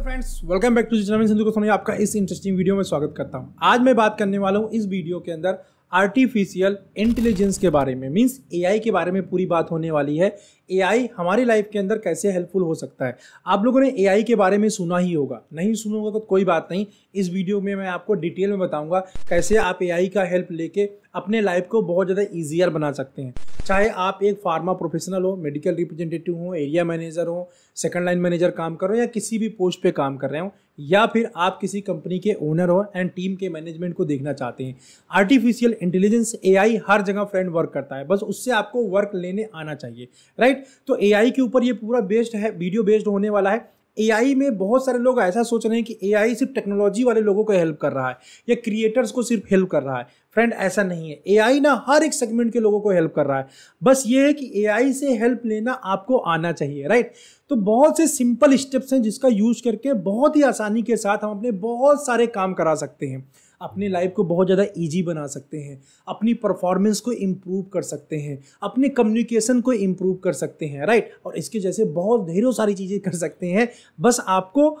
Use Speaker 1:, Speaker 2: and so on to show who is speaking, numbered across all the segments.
Speaker 1: Hello friends welcome back to Sindhu को सोनी आपका इस इंटरेस्टिंग वीडियो में स्वागत करता हूं आज मैं बात करने वाला हूं इस वीडियो के अंदर आर्टिफिशियल इंटेलिजेंस के बारे में मीन्स एआई के बारे में पूरी बात होने वाली है एआई हमारी लाइफ के अंदर कैसे हेल्पफुल हो सकता है आप लोगों ने एआई के बारे में सुना ही होगा नहीं सुनोगा तो कोई बात नहीं इस वीडियो में मैं आपको डिटेल में बताऊंगा कैसे आप एआई का हेल्प लेके अपने लाइफ को बहुत ज़्यादा ईजियर बना सकते हैं चाहे आप एक फार्मा प्रोफेशनल हो मेडिकल रिप्रेजेंटेटिव हो एरिया मैनेजर हो सेकंड लाइन मैनेजर काम कर रहे हो या किसी भी पोस्ट पे काम कर रहे हो या फिर आप किसी कंपनी के ओनर हो एंड टीम के मैनेजमेंट को देखना चाहते हैं आर्टिफिशियल इंटेलिजेंस एआई हर जगह फ्रेंड वर्क करता है बस उससे आपको वर्क लेने आना चाहिए राइट तो एआई के ऊपर ये पूरा बेस्ड है वीडियो बेस्ड होने वाला है एआई में बहुत सारे लोग ऐसा सोच रहे हैं कि ए सिर्फ टेक्नोलॉजी वाले लोगों को हेल्प कर रहा है या क्रिएटर्स को सिर्फ हेल्प कर रहा है फ्रेंड ऐसा नहीं है ए ना हर एक सेगमेंट के लोगों को हेल्प कर रहा है बस ये है कि ए से हेल्प लेना आपको आना चाहिए राइट तो बहुत से सिंपल स्टेप्स हैं जिसका यूज करके बहुत ही आसानी के साथ हम अपने बहुत सारे काम करा सकते हैं अपने लाइफ को बहुत ज़्यादा इजी बना सकते हैं अपनी परफॉर्मेंस को इम्प्रूव कर सकते हैं अपने कम्युनिकेशन को इम्प्रूव कर सकते हैं राइट और इसके जैसे बहुत ढेरों सारी चीज़ें कर सकते हैं बस आपको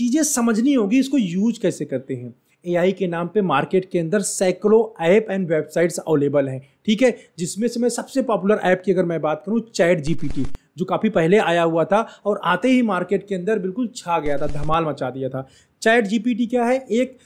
Speaker 1: चीज़ें समझनी होगी इसको यूज कैसे करते हैं एआई के नाम पे मार्केट के अंदर सैकड़ों ऐप एंड वेबसाइट्स अवेलेबल हैं ठीक है जिसमें से मैं सबसे पॉपुलर ऐप की अगर मैं बात करूँ चैट जी जो काफ़ी पहले आया हुआ था और आते ही मार्केट के अंदर बिल्कुल छा गया था धमाल मचा दिया था चैट जीपीटी क्या है एक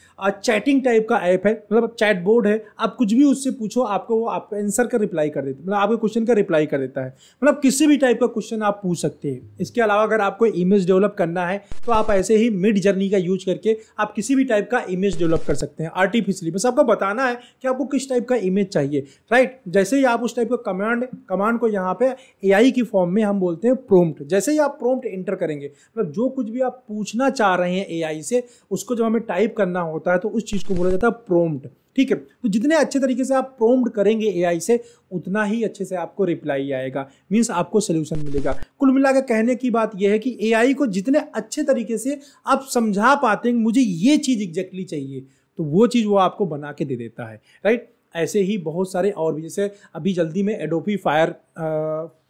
Speaker 1: चैटिंग टाइप का ऐप है मतलब चैट बोर्ड है आप कुछ भी उससे पूछो आपको वो आपको आंसर का रिप्लाई कर देता है मतलब आपके क्वेश्चन का रिप्लाई कर देता है मतलब किसी भी टाइप का क्वेश्चन आप पूछ सकते हैं इसके अलावा अगर आपको इमेज डेवलप करना है तो आप ऐसे ही मिड जर्नी का यूज करके आप किसी भी टाइप का इमेज डेवलप कर सकते हैं आर्टिफिशली बस आपको बताना है कि आपको किस टाइप का इमेज चाहिए राइट राइट right? जैसे ही आप उस टाइप का कमांड कमांड को यहाँ पे एआई की फॉर्म में हम बोलते हैं प्रोम्प्ट जैसे ही आप प्रोम्प्ट एंटर करेंगे मतलब जो कुछ भी आप पूछना चाह रहे हैं एआई से उसको जब हमें टाइप करना होता है तो उस चीज़ को बोला जाता है प्रोम्प्ट ठीक है तो जितने अच्छे तरीके से आप प्रोम्ड करेंगे ए से उतना ही अच्छे से आपको रिप्लाई आएगा मीन्स आपको सोल्यूशन मिलेगा कुल मिलाकर कहने की बात यह है कि ए को जितने अच्छे तरीके से आप समझा पाते हैं मुझे ये चीज़ एग्जैक्टली चाहिए तो वो चीज़ वो आपको बना के दे देता है राइट ऐसे ही बहुत सारे और भी जैसे अभी जल्दी में एडोपी फायर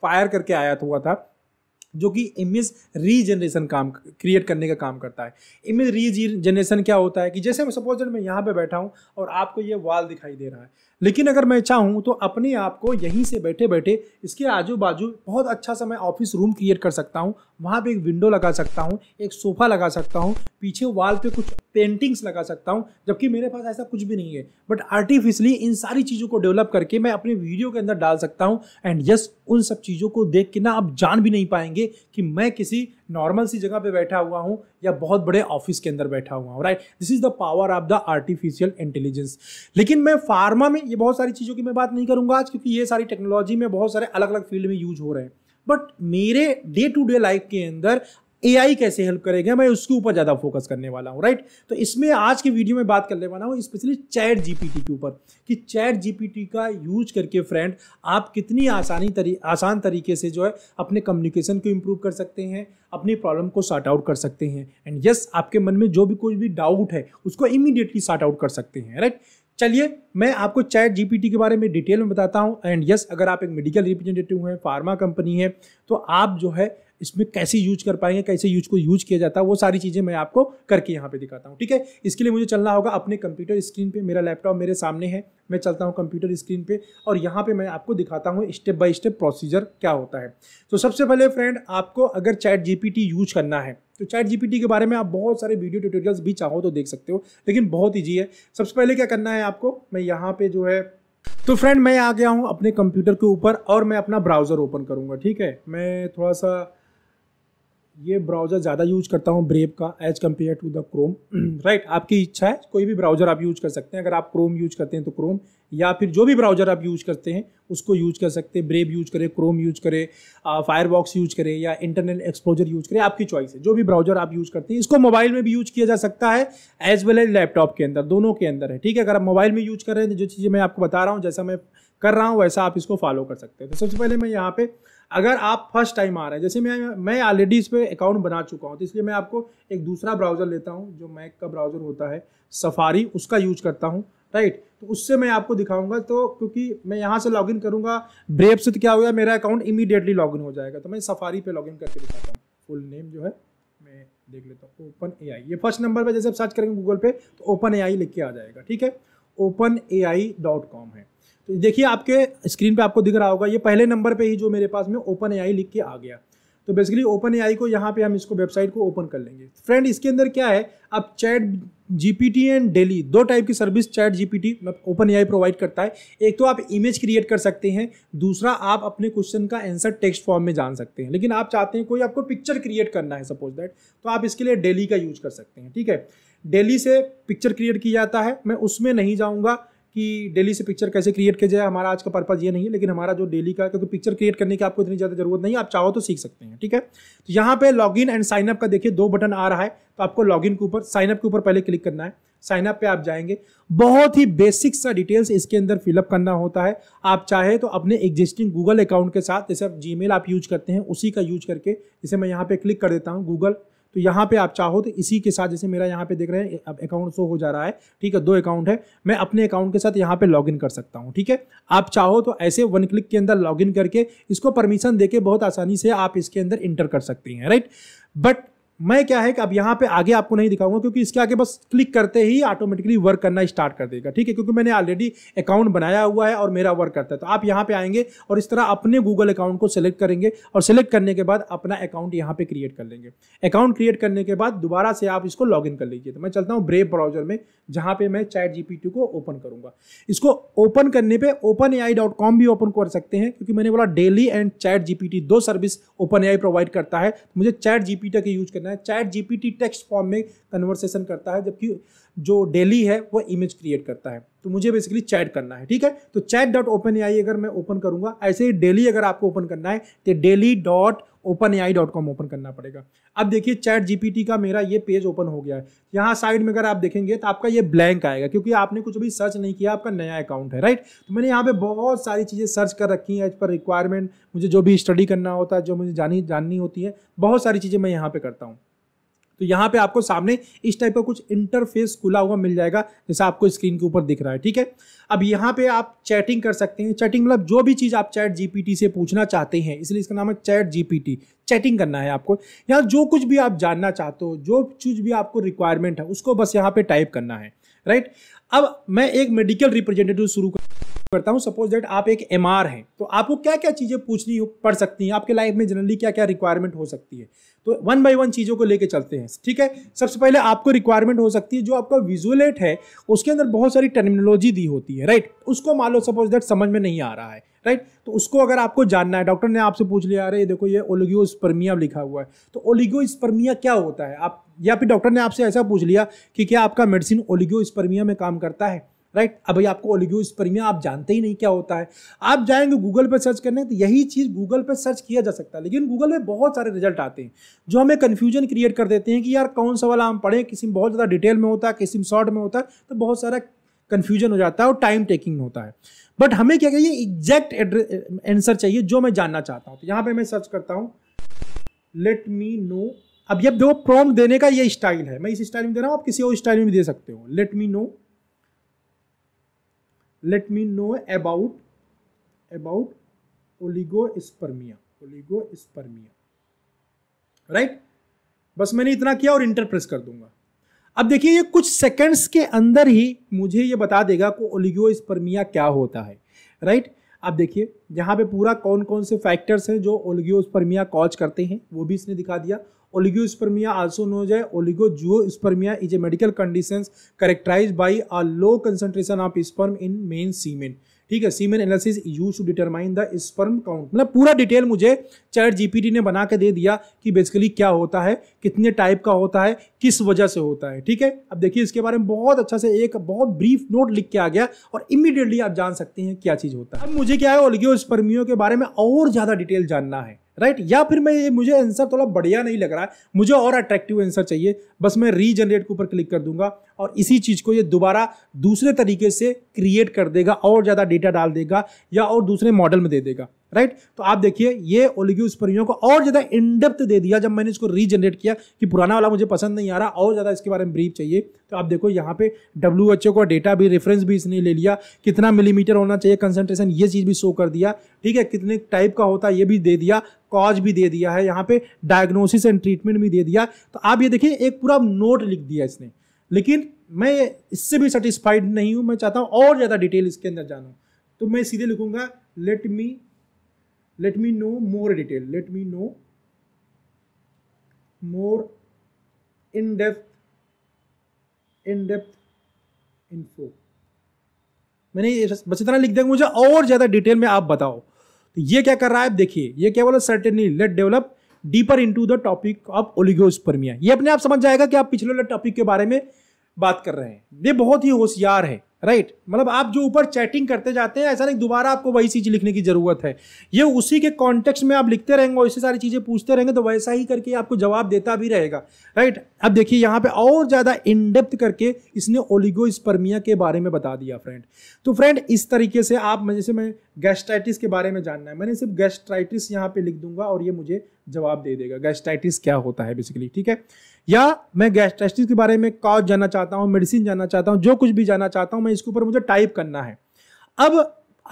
Speaker 1: फायर करके आयात हुआ था जो कि इमेज रीजनरेशन काम क्रिएट करने का काम करता है इमेज रीजनरेशन क्या होता है कि जैसे मैं सपोज मैं यहाँ पे बैठा हूँ और आपको ये वाल दिखाई दे रहा है लेकिन अगर मैं चाहूँ तो अपने आप को यहीं से बैठे बैठे इसके आजू बाजू बहुत अच्छा सा मैं ऑफिस रूम क्रिएट कर सकता हूँ वहाँ पे एक विंडो लगा सकता हूँ एक सोफ़ा लगा सकता हूँ पीछे वॉल पे कुछ पेंटिंग्स लगा सकता हूँ जबकि मेरे पास ऐसा कुछ भी नहीं है बट आर्टिफिशली इन सारी चीज़ों को डेवलप करके मैं अपने वीडियो के अंदर डाल सकता हूँ एंड यस उन सब चीज़ों को देख के ना आप जान भी नहीं पाएंगे कि मैं किसी नॉर्मल सी जगह पे बैठा हुआ हूँ या बहुत बड़े ऑफिस के अंदर बैठा हुआ हूँ right this is the power of the artificial intelligence लेकिन मैं फार्मा में ये बहुत सारी चीज़ों की मैं बात नहीं करूँगा आज क्योंकि ये सारी टेक्नोलॉजी में बहुत सारे अलग अलग फील्ड में यूज हो रहे हैं बट मेरे डे टू डे लाइफ के अंदर ए कैसे हेल्प करेगा मैं उसके ऊपर ज़्यादा फोकस करने वाला हूँ राइट तो इसमें आज की वीडियो में बात करने वाला हूँ स्पेशली चैट जीपीटी के ऊपर कि चैट जीपीटी का यूज करके फ्रेंड आप कितनी आसानी तरी आसान तरीके से जो है अपने कम्युनिकेशन को इम्प्रूव कर सकते हैं अपनी प्रॉब्लम को सॉर्ट आउट कर सकते हैं एंड यस आपके मन में जो भी कोई भी डाउट है उसको इमीडिएटली सॉर्ट आउट कर सकते हैं राइट चलिए मैं आपको चैट जीपीटी के बारे में डिटेल में बताता हूँ एंड यस अगर आप एक मेडिकल रिप्रेजेंटेटिव हैं फार्मा कंपनी है तो आप जो है इसमें कैसे यूज कर पाएंगे कैसे यूज को यूज किया जाता है वो सारी चीज़ें मैं आपको करके यहाँ पे दिखाता हूँ ठीक है इसके लिए मुझे चलना होगा अपने कंप्यूटर स्क्रीन पे मेरा लैपटॉप मेरे सामने है मैं चलता हूँ कंप्यूटर स्क्रीन पे और यहाँ पे मैं आपको दिखाता हूँ स्टेप बाय स्टेप प्रोसीजर क्या होता है तो सबसे पहले फ्रेंड आपको अगर चैट जी यूज करना है तो चैट जी के बारे में आप बहुत सारे वीडियो ट्यूटोरियल्स भी चाहो तो देख सकते हो लेकिन बहुत ईजी है सबसे पहले क्या करना है आपको मैं यहाँ पे जो है तो फ्रेंड मैं आ गया हूँ अपने कंप्यूटर के ऊपर और मैं अपना ब्राउज़र ओपन करूँगा ठीक है मैं थोड़ा सा ये ब्राउज़र ज़्यादा यूज करता हूँ ब्रेव का edge compare to the Chrome right आपकी इच्छा है कोई भी ब्राउज़र आप यूज कर सकते हैं अगर आप क्रोम यूज करते हैं तो क्रोम या फिर जो भी ब्राउज़र आप यूज करते हैं उसको यूज कर सकते हैं ब्रेव यूज करें क्रोम यूज करें फायरबॉक्स यूज करें या इंटरनेट एक्सपोजर यूज करें आपकी चॉइस है जो भी ब्राउज़र आप यूज करते हैं इसको मोबाइल में भी यूज किया जा सकता है एज वेल एज लैपटॉप के अंदर दोनों के अंदर है ठीक है अगर आप मोबाइल में यूज कर रहे हैं तो जो चीज़ें मैं आपको बता रहा हूँ जैसा मैं कर रहा हूँ वैसा आप इसको फॉलो कर सकते हैं तो सबसे पहले मैं यहाँ पर अगर आप फर्स्ट टाइम आ रहे हैं जैसे मैं मैं ऑलरेडी इस पर अकाउंट बना चुका हूँ तो इसलिए मैं आपको एक दूसरा ब्राउज़र लेता हूँ जो मैक का ब्राउज़र होता है सफारी उसका यूज करता हूँ राइट तो उससे मैं आपको दिखाऊंगा तो क्योंकि मैं यहाँ से लॉगिन करूँगा ब्रेप से तो क्या होगा मेरा अकाउंट इमीडिएटली लॉगिन हो जाएगा तो मैं सफारी पे लॉगिन करके दिखाता हूँ फुल नेम जो है मैं देख लेता हूँ ओपन ए आई ये फर्स्ट नंबर पर जैसे आप सर्च करेंगे गूगल पे तो ओपन ए आई लिख के आ जाएगा ठीक है open A I dot com है देखिए आपके स्क्रीन पे आपको दिख रहा होगा ये पहले नंबर पे ही जो मेरे पास में ओपन ए लिख के आ गया तो बेसिकली ओपन ए को यहाँ पे हम इसको वेबसाइट को ओपन कर लेंगे फ्रेंड इसके अंदर क्या है आप चैट जीपीटी एंड डेली दो टाइप की service chat GPT open AI provide करता है एक तो आप इमेज क्रिएट कर सकते हैं दूसरा आप अपने क्वेश्चन का आंसर टेक्स्ट फॉर्म में जान सकते हैं लेकिन आप चाहते हैं कोई आपको पिक्चर क्रिएट करना है सपोज दैट तो आप इसके लिए डेली का यूज कर सकते हैं ठीक है डेली से पिक्चर क्रिएट किया जाता है मैं उसमें नहीं जाऊँगा कि डेली से पिक्चर कैसे क्रिएट किया जाए हमारा आज का पर्पज़ ये नहीं है लेकिन हमारा जो डेली का क्योंकि पिक्चर क्रिएट करने की आपको इतनी ज़्यादा जरूरत नहीं है आप चाहो तो सीख सकते हैं ठीक है तो यहाँ पे log in and sign up का देखिए दो बटन आ रहा है तो आपको इन के ऊपर साइन अप के ऊपर पहले क्लिक करना है साइन अप पे आप जाएंगे बहुत ही बेसिक सा डिटेल्स इसके अंदर फिलअप करना होता है आप चाहे तो अपने एग्जिस्टिंग गूगल अकाउंट के साथ जैसे जी आप यूज करते हैं उसी का यूज करके जैसे मैं यहाँ पे क्लिक कर देता हूँ गूगल तो यहाँ पे आप चाहो तो इसी के साथ जैसे मेरा यहाँ पे देख रहे हैं अब अकाउंट शो हो जा रहा है ठीक है दो अकाउंट है मैं अपने अकाउंट के साथ यहाँ पे लॉग कर सकता हूँ ठीक है आप चाहो तो ऐसे वन क्लिक के अंदर लॉग करके इसको परमिशन देके बहुत आसानी से आप इसके अंदर इंटर कर सकते हैं राइट बट मैं क्या है कि अब यहाँ पे आगे आपको नहीं दिखाऊंगा क्योंकि इसके आगे बस क्लिक करते ही ऑटोमेटिकली वर्क करना स्टार्ट कर देगा ठीक है क्योंकि मैंने ऑलरेडी अकाउंट बनाया हुआ है और मेरा वर्क करता है तो आप यहाँ पे आएंगे और इस तरह अपने गूगल अकाउंट को सेलेक्ट करेंगे और सेलेक्ट करने के बाद अपना अकाउंट यहाँ पे क्रिएट कर लेंगे अकाउंट क्रिएट करने के बाद दोबारा से आप इसको लॉग कर लीजिए तो मैं चलता हूँ ब्रेव ब्राउजर में जहाँ पे मैं चैट जी को ओपन करूंगा इसको ओपन करने पर ओपन भी ओपन कर सकते हैं क्योंकि मैंने बोला डेली एंड चैट जी दो सर्विस ओपन प्रोवाइड करता है मुझे चैट जी का यूज करना करना है चैट जीपीटी टेक्स्ट फॉर्म में कन्वर्सेशन करता है जबकि जो डेली है वह इमेज क्रिएट करता है तो मुझे बेसिकली चैट करना है ठीक है तो chat dot open A I अगर मैं ओपन करूंगा ऐसे ही डेली अगर आपको ओपन करना है तो DALL-E dot open A I dot com open करना पड़ेगा अब देखिए चैट जीपीटी का मेरा ये पेज ओपन हो गया है यहाँ साइड में अगर आप देखेंगे तो आपका ये ब्लैंक आएगा क्योंकि आपने कुछ भी सर्च नहीं किया आपका नया अकाउंट है राइट तो मैंने यहाँ पे बहुत सारी चीज़ें सर्च कर रखी हैं एज पर रिक्वायरमेंट मुझे जो भी स्टडी करना होता है जो मुझे जानी जाननी होती है बहुत सारी चीज़ें मैं यहाँ पर करता हूँ तो यहाँ पे आपको सामने इस टाइप का कुछ इंटरफेस खुला हुआ मिल जाएगा जैसा आपको स्क्रीन के ऊपर दिख रहा है ठीक है अब यहाँ पे आप चैटिंग कर सकते हैं चैटिंग मतलब जो भी चीज़ आप चैट जीपीटी से पूछना चाहते हैं इसलिए इसका नाम है चैट जीपीटी चैटिंग करना है आपको यहाँ जो कुछ भी आप जानना चाहते हो जो चीज़ भी आपको रिक्वायरमेंट है उसको बस यहाँ पे टाइप करना है राइट अब मैं एक मेडिकल रिप्रेजेंटेटिव शुरू करता हूँ सपोज दैट आप एक एम आर हैं तो आपको क्या क्या चीज़ें पूछनी पड़ सकती हैं आपके लाइफ में जनरली क्या क्या रिक्वायरमेंट हो सकती है तो वन बाई वन चीज़ों को लेकर चलते हैं ठीक है सबसे पहले आपको रिक्वायरमेंट हो सकती है जो आपका विजुअलेट है उसके अंदर बहुत सारी टर्मिनोलॉजी दी होती है राइट उसको मान लो सपोज दैट समझ में नहीं आ रहा है राइट तो उसको अगर आपको जानना है डॉक्टर ने आपसे पूछ लिया अरे देखो ये स्पर्मिया लिखा हुआ है तो स्पर्मिया क्या होता है आप या फिर डॉक्टर ने आपसे ऐसा पूछ लिया कि क्या आपका मेडिसिन ओलिगोस्पर्मिया में काम करता है राइट अभी आपको ओलिग्यूज परिमिया आप जानते ही नहीं क्या होता है आप जाएंगे गूगल पर सर्च करने तो यही चीज़ गूगल पर सर्च किया जा सकता है लेकिन गूगल में बहुत सारे रिजल्ट आते हैं जो हमें कन्फ्यूजन क्रिएट कर देते हैं कि यार कौन सा वाला हम पढ़ें किसी में बहुत ज़्यादा डिटेल में होता है किसी में शॉर्ट में होता है तो बहुत सारा कन्फ्यूजन हो जाता है और टाइम टेकिंग होता है बट हमें क्या कहिए एग्जैक्ट आंसर चाहिए जो मैं जानना चाहता हूँ तो यहाँ पर मैं सर्च करता हूँ लेट मी नो अब ये देखो प्रॉम्प्ट देने का ये स्टाइल है मैं इस स्टाइल में दे रहा हूँ आप किसी और स्टाइल में भी दे सकते हो let me know know about about oligospermia oligospermia right बस मैंने इतना किया और इंटर प्रेस कर दूंगा अब देखिए ये कुछ सेकंड्स के अंदर ही मुझे ये बता देगा कि स्पर्मिया क्या होता है राइट right? अब देखिए यहाँ पे पूरा कौन कौन से फैक्टर्स हैं जो स्पर्मिया कॉज करते हैं वो भी इसने दिखा दिया also also known oligo oligozoospermia, is a medical condition characterize by a low concentration of sperm in men semen ठीक है semen analysis use to determine the sperm count मतलब पूरा डिटेल मुझे चैट जीपीटी ने बना के दे दिया कि बेसिकली क्या होता है कितने टाइप का होता है किस वजह से होता है ठीक है अब देखिए इसके बारे में बहुत अच्छा से एक बहुत ब्रीफ नोट लिख के आ गया और इमीडिएटली आप जान सकते हैं क्या चीज़ होता है अब मुझे क्या है स्पर्मियों के बारे में और ज़्यादा डिटेल जानना है राइट या फिर मैं ये मुझे आंसर थोड़ा बढ़िया नहीं लग रहा है मुझे और अट्रैक्टिव आंसर चाहिए बस मैं रीजनरेट के ऊपर क्लिक कर दूंगा और इसी चीज़ को ये दोबारा दूसरे तरीके से क्रिएट कर देगा और ज़्यादा डेटा डाल देगा या और दूसरे मॉडल में दे देगा राइट तो आप देखिए ये ओलिग्यूस परियों को और ज़्यादा इनडेप्थ दे दिया जब मैंने इसको रीजनरेट किया कि पुराना वाला मुझे पसंद नहीं आ रहा और ज़्यादा इसके बारे में ब्रीफ चाहिए तो आप देखो यहाँ पे डब्ल्यू एच ओ का डेटा भी रेफरेंस भी इसने ले लिया कितना मिलीमीटर होना चाहिए कंसनट्रेशन ये चीज़ भी शो कर दिया ठीक है कितने टाइप का होता है ये भी दे दिया कॉज भी दे दिया है यहाँ पे डायग्नोसिस एंड ट्रीटमेंट भी दे दिया तो आप ये देखिए एक पूरा नोट लिख दिया इसने लेकिन मैं इससे भी सेटिस्फाइड नहीं हूँ मैं चाहता हूँ और ज़्यादा डिटेल इसके अंदर जानूँ तो मैं सीधे लिखूँगा let me let me know more detail let me know more in depth in depth info मैंने बस इतना लिख दिया मुझे और ज़्यादा डिटेल में आप बताओ तो ये क्या कर रहा है आप देखिए ये क्या बोला certainly let develop deeper into the topic of oligospermia ये अपने आप समझ जाएगा कि आप पिछले टॉपिक के बारे में बात कर रहे हैं ये बहुत ही होशियार है राइट मतलब आप जो ऊपर चैटिंग करते जाते हैं ऐसा नहीं दोबारा आपको वही चीज लिखने की जरूरत है ये उसी के कॉन्टेक्स्ट में आप लिखते रहेंगे और सारी चीजें पूछते रहेंगे तो वैसा ही करके आपको जवाब देता भी रहेगा राइट अब देखिए यहाँ पे और ज्यादा इनडेप्थ करके इसने ओलिगो स्पर्मिया के बारे में बता दिया फ्रेंड तो फ्रेंड इस तरीके से आप जैसे मैं गैस्ट्राइटिस के बारे में जानना है मैंने सिर्फ गैस्ट्राइटिस यहाँ पे लिख दूंगा और ये मुझे जवाब दे देगा गैस्ट्राइटिस क्या होता है बेसिकली ठीक है या मैं गैस्ट्राइटिस के बारे में कॉज जानना चाहता हूँ मेडिसिन जानना चाहता हूँ जो कुछ भी जानना चाहता हूँ मैं इसके ऊपर मुझे टाइप करना है अब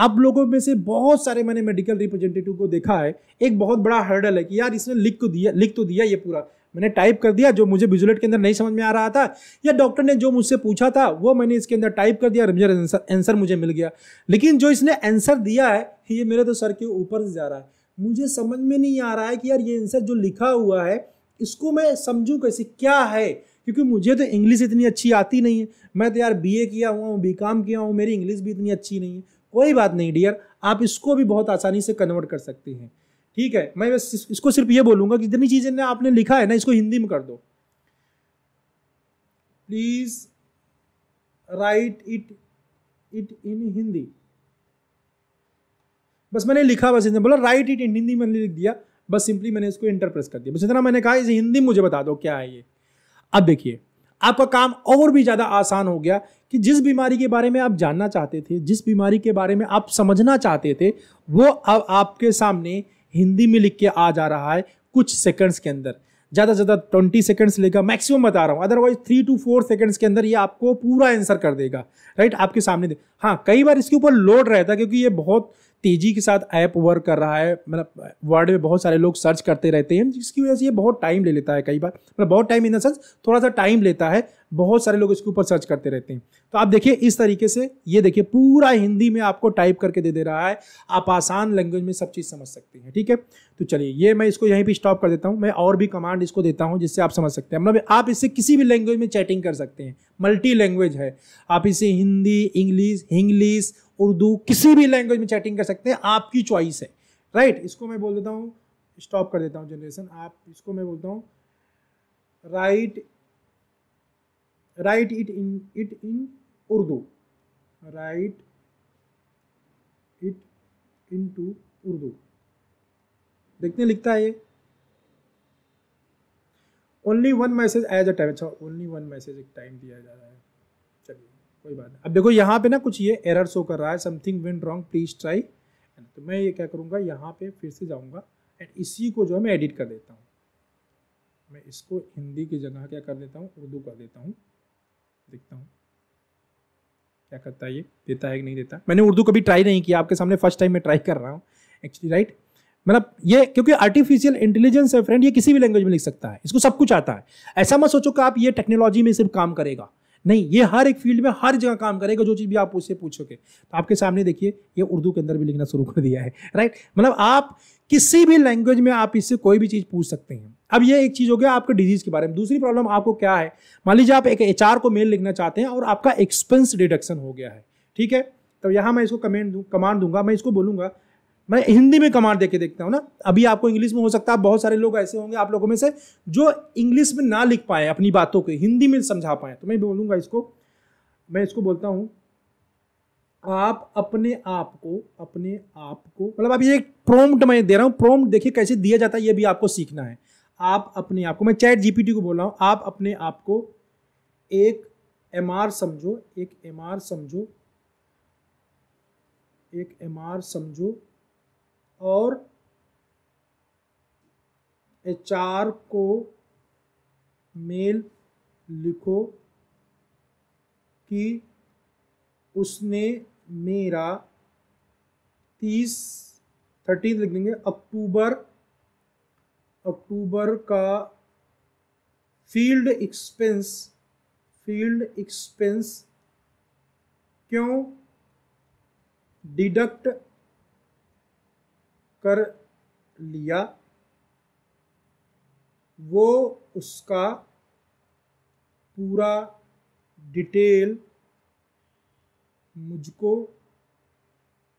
Speaker 1: आप लोगों में से बहुत सारे मैंने मेडिकल रिप्रेजेंटेटिव को देखा है एक बहुत बड़ा हर्डल है कि यार इसने लिख तो दिया लिख तो दिया ये पूरा मैंने टाइप कर दिया जो मुझे विजुलेट के अंदर नहीं समझ में आ रहा था या डॉक्टर ने जो मुझसे पूछा था वो मैंने इसके अंदर टाइप कर दिया मुझे आंसर मुझे मिल गया लेकिन जो इसने आंसर दिया है ये मेरे तो सर के ऊपर से जा रहा है मुझे समझ में नहीं आ रहा है कि यार ये आंसर जो लिखा हुआ है इसको मैं समझूं कैसे क्या है क्योंकि मुझे तो इंग्लिश इतनी अच्छी आती नहीं है मैं तो यार बीए किया हुआ हूँ बी काम किया हूँ मेरी इंग्लिश भी इतनी अच्छी नहीं है कोई बात नहीं डियर आप इसको भी बहुत आसानी से कन्वर्ट कर सकते हैं ठीक है मैं बस इसको सिर्फ ये बोलूंगा कि जितनी चीज़ें आपने लिखा है ना इसको हिंदी में कर दो please write it it in Hindi बस मैंने लिखा बस इसने बोला राइट इट इन हिंदी मैंने लिख दिया बस सिंपली मैंने इसको इंटरप्रेस कर दिया बस इतना मैंने कहा इसे हिंदी मुझे बता दो क्या है ये अब देखिए आपका काम और भी ज़्यादा आसान हो गया कि जिस बीमारी के बारे में आप जानना चाहते थे जिस बीमारी के बारे में आप समझना चाहते थे वो अब आपके सामने हिंदी में लिख के आ जा रहा है कुछ सेकंड्स के अंदर ज़्यादा से ज़्यादा ट्वेंटी सेकंड्स लेगा मैक्सिमम बता रहा हूँ otherwise three two four seconds के अंदर ये आपको पूरा आंसर कर देगा राइट आपके सामने दे हाँ कई बार इसके ऊपर लोड रहता है क्योंकि ये बहुत तेज़ी के साथ ऐप वर्क कर रहा है मतलब वर्ल्ड में बहुत सारे लोग सर्च करते रहते हैं जिसकी वजह से ये बहुत टाइम ले लेता है कई बार मतलब बहुत टाइम इन द सेंस थोड़ा सा टाइम लेता है बहुत सारे लोग इसके ऊपर सर्च करते रहते हैं तो आप देखिए इस तरीके से ये देखिए पूरा हिंदी में आपको टाइप करके दे दे रहा है आप आसान लैंग्वेज में सब चीज़ समझ सकते हैं ठीक है तो चलिए ये मैं इसको यहीं पर स्टॉप कर देता हूँ मैं और भी कमांड इसको देता हूँ जिससे आप समझ सकते हैं मतलब आप इससे किसी भी लैंग्वेज में चैटिंग कर सकते हैं मल्टी लैंग्वेज है आप इसे हिंदी इंग्लिश हिंग्लिश उर्दू किसी भी लैंग्वेज में चैटिंग कर सकते हैं आपकी चॉइस है राइट इसको मैं बोल देता हूँ स्टॉप कर देता हूँ जनरेशन आप इसको मैं बोलता हूँ write write it in it in Urdu write it in to Urdu देखते हैं लिखता है ये only one message as a time अच्छा ओनली वन मैसेज एक टाइम दिया जा रहा है कोई बात नहीं अब देखो यहाँ पे ना कुछ ये एरर शो कर रहा है something went wrong please try तो मैं ये क्या करूँगा यहाँ पे फिर से जाऊँगा एंड इसी को जो है मैं एडिट कर देता हूँ मैं इसको हिंदी की जगह क्या कर देता हूँ उर्दू कर देता हूँ देखता हूँ क्या करता है ये देता है कि नहीं देता मैंने उर्दू कभी ट्राई नहीं किया आपके सामने फर्स्ट टाइम मैं ट्राई कर रहा हूँ एक्चुअली राइट मतलब ये क्योंकि आर्टिफिशियल इंटेलिजेंस है फ्रेंड ये किसी भी लैंग्वेज में लिख सकता है इसको सब कुछ आता है ऐसा मत सोचो कि आप ये टेक्नोलॉजी में सिर्फ काम करेगा नहीं ये हर एक फील्ड में हर जगह काम करेगा जो चीज़ भी आप उससे पूछोगे तो आपके सामने देखिए ये उर्दू के अंदर भी लिखना शुरू कर दिया है राइट मतलब आप किसी भी लैंग्वेज में आप इससे कोई भी चीज़ पूछ सकते हैं अब ये एक चीज़ हो गया आपके डिजीज़ के बारे में दूसरी प्रॉब्लम आपको क्या है मान लीजिए आप एक एच को मेल लिखना चाहते हैं और आपका एक्सपेंस डिडक्शन हो गया है ठीक है तो यहाँ मैं इसको कमेंट दू कमांड दूंगा मैं इसको बोलूंगा मैं हिंदी में कमांड देके देखता हूँ ना अभी आपको इंग्लिश में हो सकता है बहुत सारे लोग ऐसे होंगे आप लोगों में से जो इंग्लिश में ना लिख पाए अपनी बातों को हिंदी में समझा पाए तो मैं बोलूँगा इसको मैं इसको बोलता हूँ आप अपने आप को अपने आप को मतलब आप ये एक प्रोम्प्ट मैं दे रहा हूँ प्रोम्प्ट देखिए कैसे दिया जाता है ये भी आपको सीखना है आप अपने आप को मैं चैट जीपीटी को बोल रहा हूँ आप अपने आप को एक एम आर समझो एक एम आर समझो एक एम आर समझो और एच आर को मेल लिखो कि उसने मेरा तीस थर्टी लिख देंगे अक्टूबर अक्टूबर का फील्ड एक्सपेंस फील्ड एक्सपेंस क्यों डिडक्ट कर लिया वो उसका पूरा डिटेल मुझको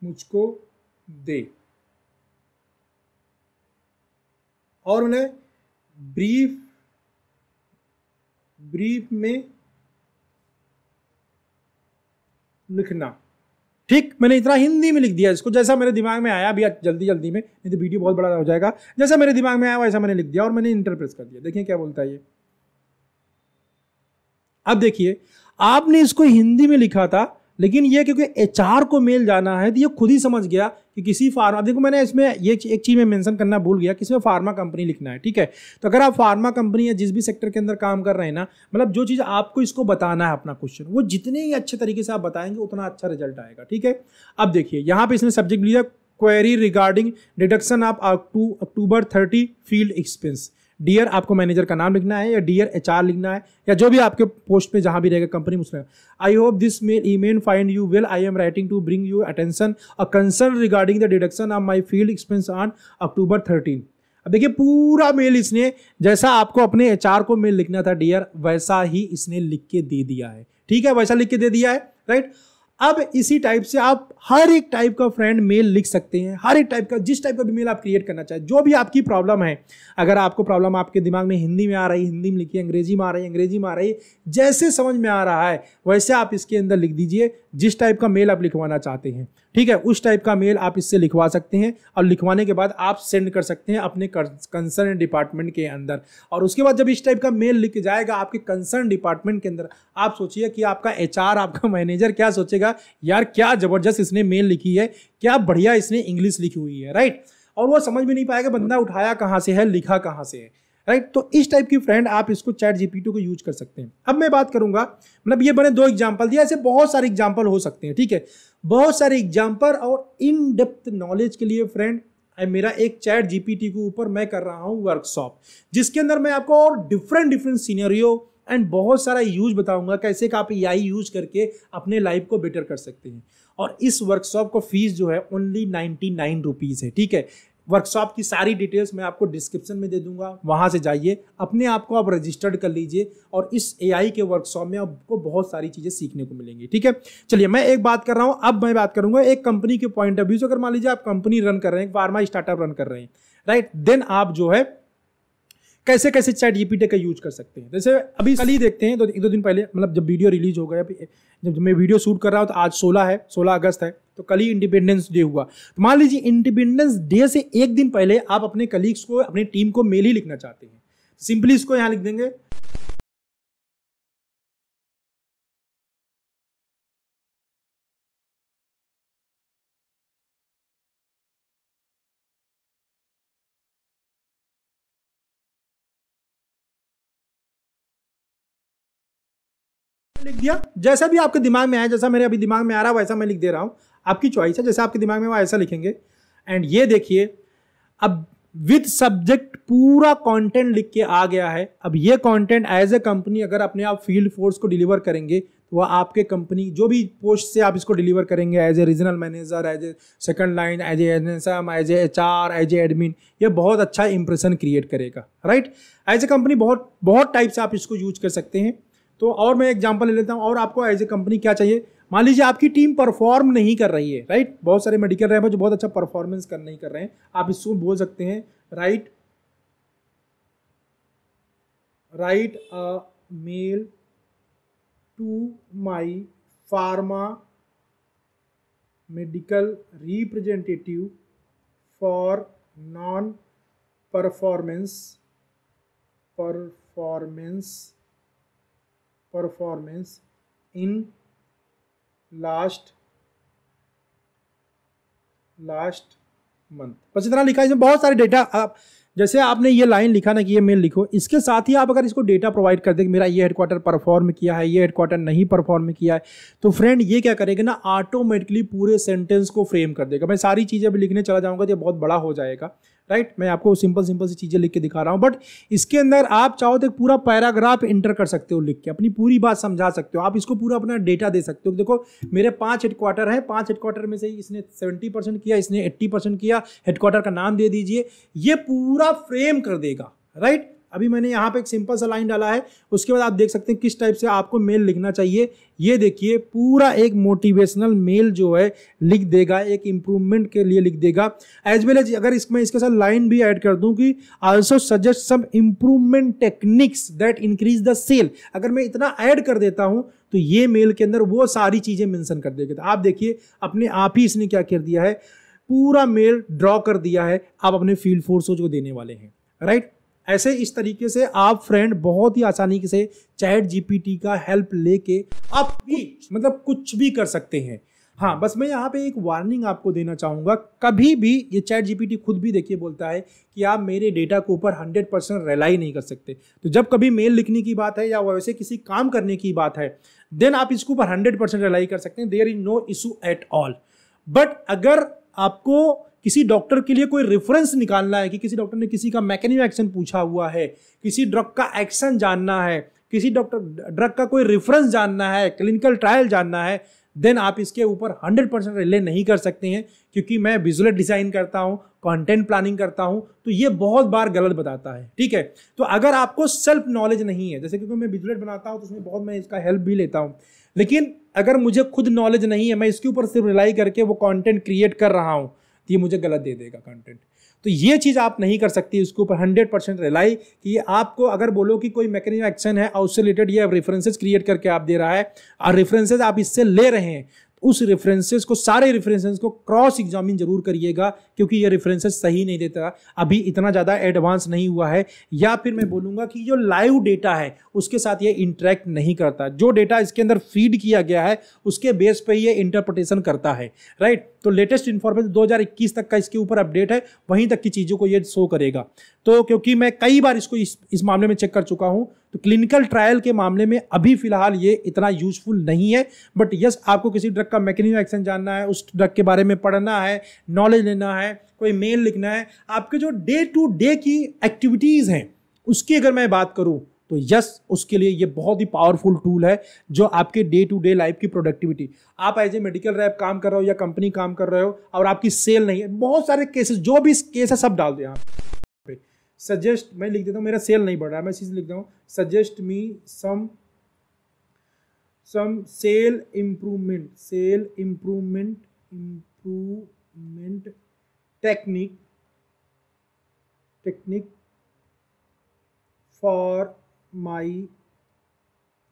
Speaker 1: मुझको दे और उन्हें ब्रीफ ब्रीफ में लिखना ठीक मैंने इतना हिंदी में लिख दिया इसको जैसा मेरे दिमाग में आया भी जल्दी जल्दी में नहीं तो वीडियो बहुत बड़ा हो जाएगा जैसा मेरे दिमाग में आया वैसा मैंने लिख दिया और मैंने इंटरप्रेस कर दिया देखिए क्या बोलता है ये अब देखिए आपने इसको हिंदी में लिखा था लेकिन ये क्योंकि एच को मेल जाना है तो ये खुद ही समझ गया कि किसी फार्मा देखो मैंने इसमें ये एक चीज़ में मेंशन करना भूल गया किसमें फार्मा कंपनी लिखना है ठीक है तो अगर आप फार्मा कंपनी या जिस भी सेक्टर के अंदर काम कर रहे हैं ना मतलब जो चीज़ आपको इसको बताना है अपना क्वेश्चन वो जितने ही अच्छे तरीके से आप बताएंगे उतना अच्छा रिजल्ट आएगा ठीक है अब देखिए यहाँ पर इसने सब्जेक्ट लिया query regarding deduction of October thirty field expense dear आपको मैनेजर का नाम लिखना है या डियर एच लिखना है या जो भी आपके पोस्ट में जहाँ भी रहेगा कंपनी उसमें I hope this mail e main find you well I am writing to bring you attention a concern regarding the deduction of my field expense on October thirteen अब देखिए पूरा मेल इसने जैसा आपको अपने एच को mail लिखना था डियर वैसा ही इसने लिख के दे दिया है ठीक है वैसा लिख के दे दिया है राइट right? अब इसी टाइप से आप हर एक टाइप का फ्रेंड मेल लिख सकते हैं हर एक टाइप का जिस टाइप का भी मेल आप क्रिएट करना चाहें जो भी आपकी प्रॉब्लम है अगर आपको प्रॉब्लम आपके दिमाग में हिंदी में आ रही हिंदी में लिखिए अंग्रेजी में आ रही अंग्रेजी में आ रही जैसे समझ में आ रहा है वैसे आप इसके अंदर लिख दीजिए जिस टाइप का मेल आप लिखवाना चाहते हैं ठीक है उस टाइप का मेल आप इससे लिखवा सकते हैं और लिखवाने के बाद आप सेंड कर सकते हैं अपने कंसर्न डिपार्टमेंट के अंदर और उसके बाद जब इस टाइप का मेल लिख जाएगा आपके कंसर्न डिपार्टमेंट के अंदर आप सोचिए कि आपका एच आपका मैनेजर क्या सोचेगा यार क्या जबरदस्त इसने मेल लिखी है क्या बढ़िया इसने इंग्लिश लिखी हुई है राइट और वो समझ भी नहीं पाएगा बंदा उठाया कहाँ से है लिखा कहाँ से है राइट तो इस टाइप की फ्रेंड आप इसको चैट जीपीटी को यूज कर सकते हैं अब मैं बात करूंगा मतलब ये बने दो एग्जाम्पल दिया ऐसे बहुत सारे एग्जाम्पल हो सकते हैं ठीक है बहुत सारे एग्जाम्पल और इन डेप्थ नॉलेज के लिए फ्रेंड मेरा एक चैट जीपीटी के ऊपर मैं कर रहा हूँ वर्कशॉप जिसके अंदर मैं आपको और डिफरेंट डिफरेंट सीनरियो एंड बहुत सारा यूज बताऊंगा कैसे का आप ए यूज करके अपने लाइफ को बेटर कर सकते हैं और इस वर्कशॉप को फीस जो है ओनली नाइन्टी नाइन रुपीज़ है ठीक है वर्कशॉप की सारी डिटेल्स मैं आपको डिस्क्रिप्शन में दे दूंगा वहाँ से जाइए अपने आप को आप रजिस्टर्ड कर लीजिए और इस ए के वर्कशॉप में आपको बहुत सारी चीज़ें सीखने को मिलेंगी ठीक है चलिए मैं एक बात कर रहा हूँ अब मैं बात करूँगा एक कंपनी के पॉइंट ऑफ व्यू से अगर मान लीजिए आप कंपनी रन कर रहे हैं फार्मा स्टार्टअप रन कर रहे हैं राइट देन आप जो है कैसे कैसे चैट जीपीटी का यूज कर सकते हैं जैसे अभी कल ही देखते हैं तो एक दो दिन पहले मतलब जब वीडियो रिलीज हो गया जब मैं वीडियो शूट कर रहा हूँ तो आज सोलह है सोलह अगस्त है तो कल ही इंडिपेंडेंस डे हुआ तो मान लीजिए इंडिपेंडेंस डे से एक दिन पहले आप अपने कलीग्स को अपनी टीम को मेल ही लिखना चाहते हैं सिंपली इसको यहां लिख देंगे लिख दिया जैसा भी आपके दिमाग में आया जैसा मेरे अभी दिमाग में आ रहा है वैसा मैं लिख दे रहा हूं आपकी चॉइस है जैसे आपके दिमाग में वो ऐसा लिखेंगे एंड ये देखिए अब विद सब्जेक्ट पूरा कंटेंट लिख के आ गया है अब ये कंटेंट एज ए कंपनी अगर अपने आप फील्ड फोर्स को डिलीवर करेंगे तो वह आपके कंपनी जो भी पोस्ट से आप इसको डिलीवर करेंगे as a regional manager as a second line as an S M as H R as admin यह बहुत अच्छा इंप्रेशन क्रिएट करेगा राइट एज ए कंपनी बहुत बहुत टाइप से आप इसको यूज कर सकते हैं तो और मैं एग्जाम्पल ले लेता हूँ और आपको एज ए कंपनी क्या चाहिए मान लीजिए आपकी टीम परफॉर्म नहीं कर रही है राइट बहुत सारे मेडिकल रैप है जो बहुत अच्छा परफॉर्मेंस कर नहीं कर रहे हैं आप इसको बोल सकते हैं right write a mail to my pharma medical representative for non performance performance performance in last last month बस इतना लिखा है इसमें बहुत सारे डेटा आप जैसे आपने ये लाइन लिखा ना कि ये मेल लिखो इसके साथ ही आप अगर इसको डेटा प्रोवाइड कर दे कि मेरा ये हेडक्वार्टर परफॉर्म किया है ये हेडक्वार्टर नहीं परफॉर्म किया है तो फ्रेंड ये क्या करेगा ना ऑटोमेटिकली पूरे सेंटेंस को फ्रेम कर देगा मैं सारी चीज़ें अभी लिखने चला जाऊँगा तो बहुत बड़ा हो जाएगा राइट मैं आपको सिंपल सिंपल सी चीज़ें लिख के दिखा रहा हूँ बट इसके अंदर आप चाहो तो पूरा पैराग्राफ इंटर कर सकते हो लिख के अपनी पूरी बात समझा सकते हो आप इसको पूरा अपना डेटा दे सकते हो देखो मेरे पाँच हेडक्वार्टर है पाँच हेडक्वार्टर में से इसने सेवेंटी परसेंट किया इसने एट्टी परसेंट किया हेडक्वार्टर का नाम दे दीजिए ये पूरा फ्रेम कर देगा राइट अभी मैंने यहाँ पे एक सिंपल सा लाइन डाला है उसके बाद आप देख सकते हैं किस टाइप से आपको मेल लिखना चाहिए ये देखिए पूरा एक मोटिवेशनल मेल जो है लिख देगा एक इम्प्रूवमेंट के लिए लिख देगा एज वेल एज अगर इसमें इसके साथ लाइन भी ऐड कर दूं कि also suggest some improvement techniques that increase the sale अगर मैं इतना ऐड कर देता हूँ तो ये मेल के अंदर वो सारी चीज़ें मैंसन कर देगा तो आप देखिए अपने आप ही इसने क्या कर दिया है पूरा मेल ड्रॉ कर दिया है आप अपने फील्ड फोर्सों को देने वाले हैं राइट ऐसे इस तरीके से आप फ्रेंड बहुत ही आसानी से चैट जीपीटी का हेल्प लेके आप भी मतलब कुछ भी कर सकते हैं हाँ बस मैं यहाँ पे एक वार्निंग आपको देना चाहूँगा कभी भी ये चैट जीपीटी खुद भी देखिए बोलता है कि आप मेरे डेटा के ऊपर 100 परसेंट रिलाई नहीं कर सकते तो जब कभी मेल लिखने की बात है या वैसे किसी काम करने की बात है देन आप इसके ऊपर 100 परसेंट रिलाई कर सकते हैं there is no issue at all but अगर आपको किसी डॉक्टर के लिए कोई रेफरेंस निकालना है कि किसी डॉक्टर ने किसी का मैकेनिक एक्शन पूछा हुआ है किसी ड्रग का एक्शन जानना है किसी डॉक्टर ड्रग का कोई रेफरेंस जानना है क्लिनिकल ट्रायल जानना है देन आप इसके ऊपर 100 परसेंट रिले नहीं कर सकते हैं क्योंकि मैं विजुअल डिज़ाइन करता हूँ कंटेंट प्लानिंग करता हूँ तो ये बहुत बार गलत बताता है ठीक है तो अगर आपको सेल्फ नॉलेज नहीं है जैसे क्योंकि मैं विजुअल बनाता हूँ तो उसमें बहुत मैं इसका हेल्प भी लेता हूँ लेकिन अगर मुझे खुद नॉलेज नहीं है मैं इसके ऊपर सिर्फ रिलाई करके वो कॉन्टेंट क्रिएट कर रहा हूँ तो ये मुझे गलत दे देगा कंटेंट तो ये चीज़ आप नहीं कर सकती उसके ऊपर हंड्रेड परसेंट रिलाई कि ये आपको अगर बोलो कि कोई मैकेनिज्म एक्शन है और उससे रिलेटेड ये रेफरेंसेज क्रिएट करके आप दे रहा है और रेफरेंसेज आप इससे ले रहे हैं उस रेफरेंसेस को सारे रेफरेंसेस को क्रॉस एग्जामिन जरूर करिएगा क्योंकि ये रेफरेंसेस सही नहीं देता अभी इतना ज़्यादा एडवांस नहीं हुआ है या फिर मैं बोलूँगा कि जो लाइव डेटा है उसके साथ ये इंटरेक्ट नहीं करता जो डेटा इसके अंदर फीड किया गया है उसके बेस पर ये इंटरप्रटेशन करता है राइट तो लेटेस्ट इन्फॉर्मेशन दो तक का इसके ऊपर अपडेट है वहीं तक की चीज़ों को ये शो करेगा तो क्योंकि मैं कई बार इसको इस, इस मामले में चेक कर चुका हूँ तो क्लिनिकल ट्रायल के मामले में अभी फिलहाल ये इतना यूजफुल नहीं है बट यस आपको किसी ड्रग का मैकेनिज्म एक्शन जानना है उस ड्रग के बारे में पढ़ना है नॉलेज लेना है कोई मेल लिखना है आपके जो डे टू डे की एक्टिविटीज़ हैं उसकी अगर मैं बात करूँ तो यस उसके लिए ये बहुत ही पावरफुल टूल है जो आपके डे टू डे लाइफ की प्रोडक्टिविटी आप एज ए मेडिकल रैप काम कर रहे हो या कंपनी काम कर रहे हो और आपकी सेल नहीं है बहुत सारे केसेस जो भी केस है सब डाल दें आप सजेस्ट मैं लिख देता हूँ मेरा सेल नहीं बढ़ रहा है मैं चीज लिखता हूँ suggest me some some sale improvement sale improvement improvement technique technique for my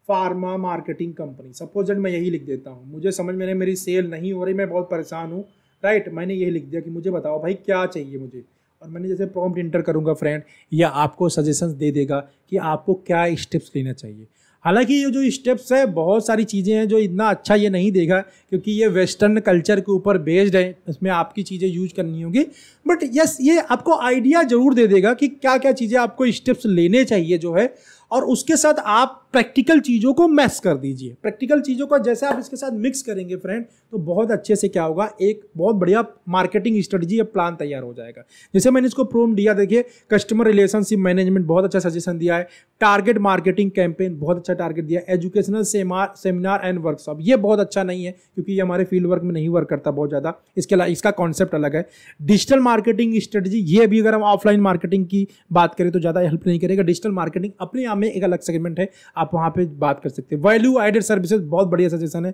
Speaker 1: pharma marketing company suppose मैं यही लिख देता हूँ मुझे समझ में नहीं मेरी सेल नहीं हो रही मैं बहुत परेशान हूँ राइट right, मैंने यही लिख दिया कि मुझे बताओ भाई क्या चाहिए मुझे और मैंने जैसे प्रॉम्प्ट इंटर करूँगा फ्रेंड या आपको सजेशंस दे देगा कि आपको क्या स्टेप्स लेना चाहिए हालांकि ये जो स्टेप्स है बहुत सारी चीज़ें हैं जो इतना अच्छा ये नहीं देगा क्योंकि ये वेस्टर्न कल्चर के ऊपर बेस्ड है इसमें आपकी चीज़ें यूज करनी होगी बट यस ये आपको आइडिया ज़रूर दे देगा कि क्या क्या चीज़ें आपको स्टेप्स लेने चाहिए जो है और उसके साथ आप प्रैक्टिकल चीज़ों को मैस कर दीजिए प्रैक्टिकल चीज़ों को जैसे आप इसके साथ मिक्स करेंगे फ्रेंड तो बहुत अच्छे से क्या होगा एक बहुत बढ़िया मार्केटिंग स्ट्रेटजी या प्लान तैयार हो जाएगा जैसे मैंने इसको प्रोम दिया देखिए कस्टमर रिलेशनशिप मैनेजमेंट बहुत अच्छा सजेशन दिया है टारगेट मार्केटिंग कैंपेन बहुत अच्छा टारगेट दिया एजुकेशनल सेमिनार एंड वर्कशॉप ये बहुत अच्छा नहीं है क्योंकि ये हमारे फील्ड वर्क में नहीं वर्क करता बहुत ज़्यादा इसके अलावा इसका कॉन्सेप्ट अलग है डिजिटल मार्केटिंग स्ट्रेटजी ये भी अगर हम ऑफलाइन मार्केटिंग की बात करें तो ज़्यादा हेल्प नहीं करेगा डिजिटल मार्केटिंग अपने आप में एक अलग सेगमेंट है आप आप वहाँ पे बात कर सकते हैं वैल्यू एडेड सर्विसेज बहुत बढ़िया सजेशन है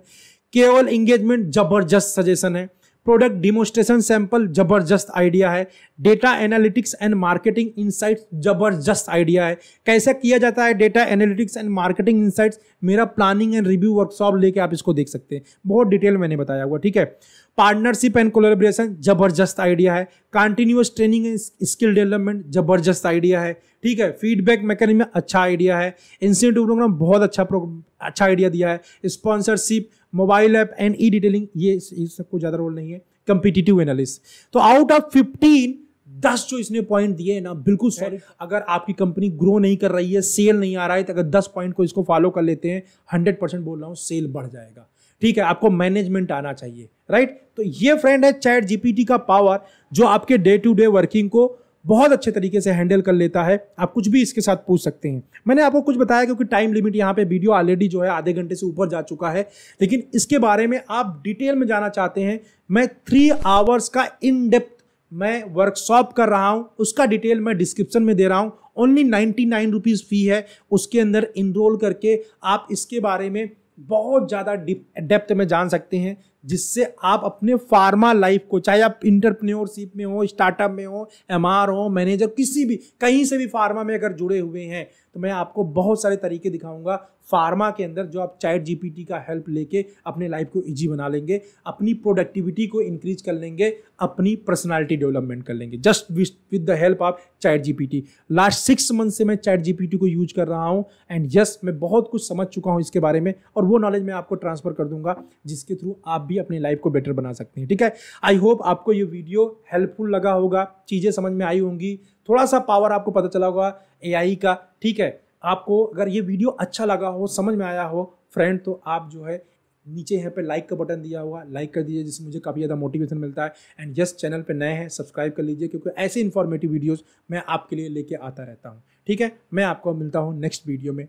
Speaker 1: केवल इंगेजमेंट जबरदस्त सजेशन है प्रोडक्ट डिमोस्ट्रेशन सैंपल जबरदस्त आइडिया है data analytics and marketing insights जबरदस्त आइडिया है कैसे किया जाता है data analytics and marketing insights मेरा प्लानिंग एंड रिव्यू वर्कशॉप लेके आप इसको देख सकते हैं बहुत डिटेल मैंने बताया हुआ ठीक है पार्टनरशिप एंड कोलेब्रेशन जबरदस्त आइडिया है continuous training and skill development जबरदस्त आइडिया है ठीक है फीडबैक मैकेनिज्म अच्छा आइडिया है इंसेंटिव प्रोग्राम बहुत अच्छा अच्छा आइडिया दिया है sponsorship mobile app and e detailing ये सबको ज़्यादा रोल नहीं है कंपिटिटिव एनालिस्ट तो आउट ऑफ फिफ्टीन दस जो इसने पॉइंट दिए ना बिल्कुल सॉरी अगर आपकी कंपनी ग्रो नहीं कर रही है सेल नहीं आ रहा है तो अगर दस पॉइंट को इसको फॉलो कर लेते हैं हंड्रेड परसेंट बोल रहा हूँ सेल बढ़ जाएगा ठीक है आपको मैनेजमेंट आना चाहिए राइट तो ये फ्रेंड है चैट जीपीटी का पावर जो आपके डे टू डे वर्किंग को बहुत अच्छे तरीके से हैंडल कर लेता है आप कुछ भी इसके साथ पूछ सकते हैं मैंने आपको कुछ बताया क्योंकि टाइम लिमिट यहाँ पे वीडियो ऑलरेडी जो है आधे घंटे से ऊपर जा चुका है लेकिन इसके बारे में आप डिटेल में जाना चाहते हैं मैं थ्री आवर्स का इन डेप्थ मैं वर्कशॉप कर रहा हूँ उसका डिटेल मैं डिस्क्रिप्शन में दे रहा हूँ only ninety nine rupees fee है उसके अंदर इनरोल करके आप इसके बारे में बहुत ज़्यादा डिप डेप्थ में जान सकते हैं जिससे आप अपने फार्मा लाइफ को चाहे आप इंटरप्रेन्योरशिप में हो स्टार्टअप में हो एम हो मैनेजर किसी भी कहीं से भी फार्मा में अगर जुड़े हुए हैं तो मैं आपको बहुत सारे तरीके दिखाऊंगा फार्मा के अंदर जो आप चैट जीपीटी का हेल्प लेके अपने लाइफ को इजी बना लेंगे अपनी प्रोडक्टिविटी को इंक्रीज कर लेंगे अपनी पर्सनालिटी डेवलपमेंट कर लेंगे just with the help of chat GPT last six month से मैं चैट जीपीटी को यूज कर रहा हूँ एंड यस मैं बहुत कुछ समझ चुका हूँ इसके बारे में और वो नॉलेज मैं आपको ट्रांसफर कर दूंगा जिसके थ्रू आप भी अपने लाइफ को बेटर बना सकते हैं ठीक है आई होप आपको ये वीडियो हेल्पफुल लगा होगा चीज़ें समझ में आई होंगी थोड़ा सा पावर आपको पता चला होगा ए का ठीक है आपको अगर ये वीडियो अच्छा लगा हो समझ में आया हो फ्रेंड तो आप जो है नीचे यहाँ पे लाइक का बटन दिया हुआ लाइक कर दीजिए जिससे मुझे काफ़ी ज़्यादा मोटिवेशन मिलता है एंड यस चैनल पे नए हैं सब्सक्राइब कर लीजिए क्योंकि ऐसे इन्फॉर्मेटिव वीडियोस मैं आपके लिए लेके आता रहता हूँ ठीक है मैं आपको मिलता हूँ नेक्स्ट वीडियो में